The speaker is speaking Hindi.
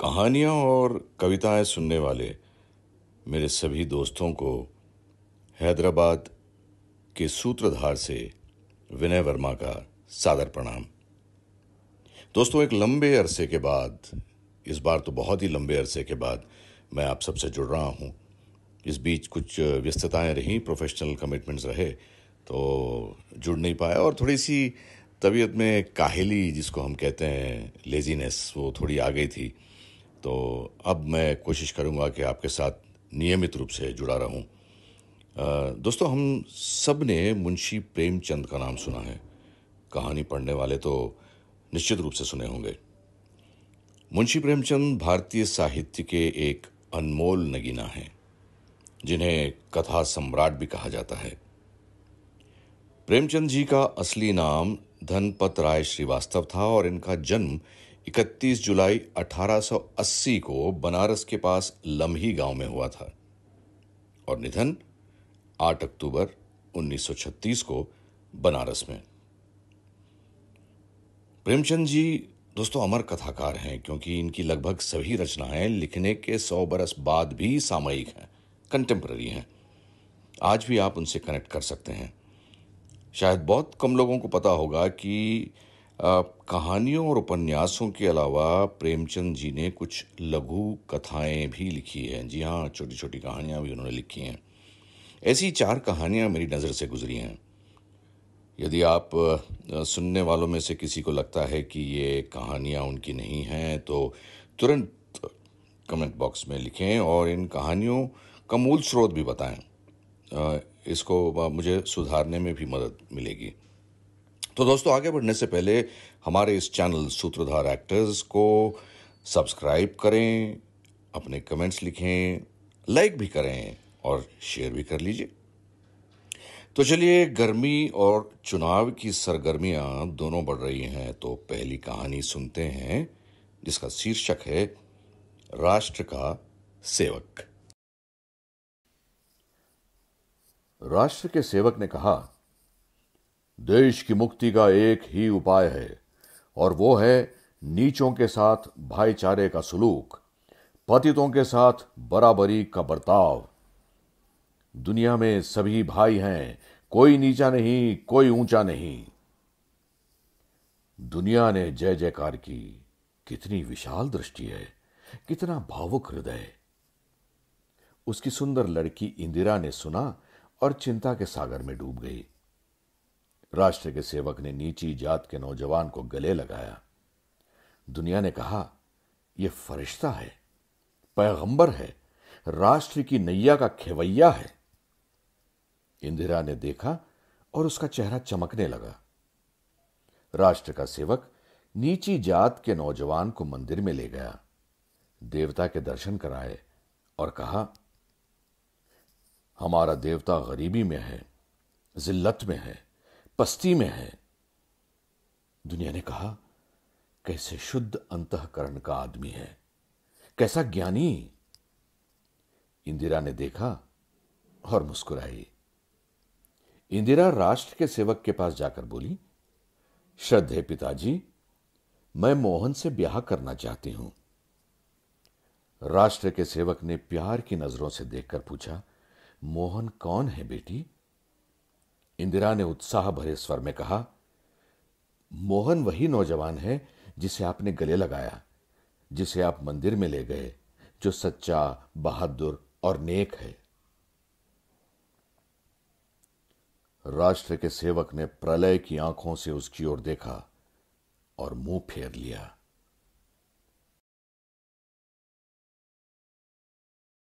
कहानियाँ और कविताएं सुनने वाले मेरे सभी दोस्तों को हैदराबाद के सूत्रधार से विनय वर्मा का सादर प्रणाम दोस्तों एक लंबे अरसे के बाद इस बार तो बहुत ही लंबे अरसे के बाद मैं आप सबसे जुड़ रहा हूँ इस बीच कुछ व्यस्तताएं रहीं प्रोफेशनल कमिटमेंट्स रहे तो जुड़ नहीं पाया और थोड़ी सी तबीयत में काहली जिसको हम कहते हैं लेजीनेस वो थोड़ी आ गई थी तो अब मैं कोशिश करूँगा कि आपके साथ नियमित रूप से जुड़ा रहूँ दोस्तों हम सब ने मुंशी प्रेमचंद का नाम सुना है कहानी पढ़ने वाले तो निश्चित रूप से सुने होंगे मुंशी प्रेमचंद भारतीय साहित्य के एक अनमोल नगीना हैं जिन्हें कथा सम्राट भी कहा जाता है प्रेमचंद जी का असली नाम धनपत राय श्रीवास्तव था और इनका जन्म 31 जुलाई 1880 को बनारस के पास लम्ही गांव में हुआ था और निधन 8 अक्टूबर 1936 को बनारस में प्रेमचंद जी दोस्तों अमर कथाकार हैं क्योंकि इनकी लगभग सभी रचनाएं लिखने के सौ बरस बाद भी सामयिक हैं कंटेम्प्ररी हैं आज भी आप उनसे कनेक्ट कर सकते हैं शायद बहुत कम लोगों को पता होगा कि कहानियों और उपन्यासों के अलावा प्रेमचंद जी ने कुछ लघु कथाएं भी लिखी हैं जी हाँ छोटी छोटी कहानियाँ भी उन्होंने लिखी हैं ऐसी चार कहानियाँ मेरी नज़र से गुजरी हैं यदि आप सुनने वालों में से किसी को लगता है कि ये कहानियाँ उनकी नहीं हैं तो तुरंत कमेंट बॉक्स में लिखें और इन कहानियों का मूल स्रोत भी बताएं इसको मुझे सुधारने में भी मदद मिलेगी तो दोस्तों आगे बढ़ने से पहले हमारे इस चैनल सूत्रधार एक्टर्स को सब्सक्राइब करें अपने कमेंट्स लिखें लाइक भी करें और शेयर भी कर लीजिए तो चलिए गर्मी और चुनाव की सरगर्मियां दोनों बढ़ रही हैं तो पहली कहानी सुनते हैं जिसका शीर्षक है राष्ट्र का सेवक राष्ट्र के सेवक ने कहा देश की मुक्ति का एक ही उपाय है और वो है नीचों के साथ भाईचारे का सुलूक पतितों के साथ बराबरी का बर्ताव दुनिया में सभी भाई हैं कोई नीचा नहीं कोई ऊंचा नहीं दुनिया ने जय जयकार की कितनी विशाल दृष्टि है कितना भावुक हृदय उसकी सुंदर लड़की इंदिरा ने सुना और चिंता के सागर में डूब गई राष्ट्र के सेवक ने नीची जात के नौजवान को गले लगाया दुनिया ने कहा यह फरिश्ता है पैगंबर है राष्ट्र की नैया का खेवैया है इंदिरा ने देखा और उसका चेहरा चमकने लगा राष्ट्र का सेवक नीची जात के नौजवान को मंदिर में ले गया देवता के दर्शन कराए और कहा हमारा देवता गरीबी में है जिल्लत में है पस्ती में है दुनिया ने कहा कैसे शुद्ध अंतकरण का आदमी है कैसा ज्ञानी इंदिरा ने देखा और मुस्कुराई इंदिरा राष्ट्र के सेवक के पास जाकर बोली श्रद्धे पिताजी मैं मोहन से ब्याह करना चाहती हूं राष्ट्र के सेवक ने प्यार की नजरों से देखकर पूछा मोहन कौन है बेटी इंदिरा ने उत्साह भरे स्वर में कहा मोहन वही नौजवान है जिसे आपने गले लगाया जिसे आप मंदिर में ले गए जो सच्चा बहादुर और नेक है राष्ट्र के सेवक ने प्रलय की आंखों से उसकी ओर देखा और मुंह फेर लिया